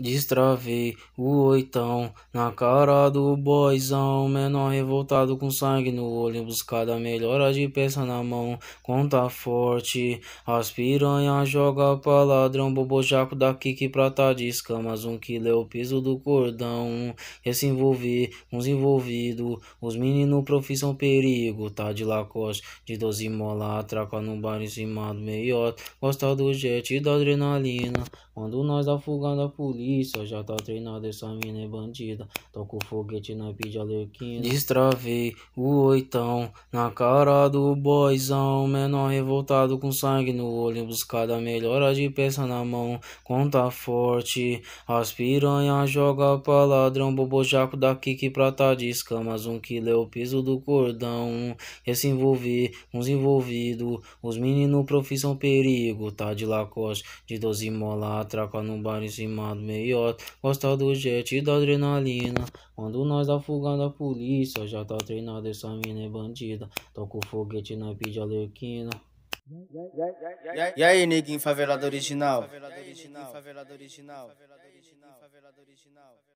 Destravei o oitão na cara do boizão. Menor revoltado com sangue no olho. buscada melhora de peça na mão. Conta forte, as piranhas joga pra ladrão. Bobojaco da que prata de escamas. Um quilo é o peso do cordão. Esse envolvido envolver, uns envolvidos. Os meninos profissão perigo. Tá de lacoste, de 12 mola. Atraca no bar em cima do meiote. Gosta do jet e da adrenalina. Quando nós afogando a polícia polícia já tá treinado essa mina é bandida. Toca o foguete na pide alerquina. Destravei o oitão na cara do boizão. Menor revoltado com sangue no olho. Buscada melhora de peça na mão. Conta forte, as piranhas joga pra ladrão. Bobojaco da kick pra tá de escamas. Um quilo é o piso do cordão. Quer se envolver, uns envolvidos. Os meninos profissão perigo. Tá de lacoste, de 12 mola, atraca no bar em cima do meio meiota, gosta do jet e da adrenalina. Quando nós afogando a polícia, já tá treinada, essa mina é bandida. Toca o foguete na pide alerquina. E aí, neguinho favelado original? Favelado original, favelado original.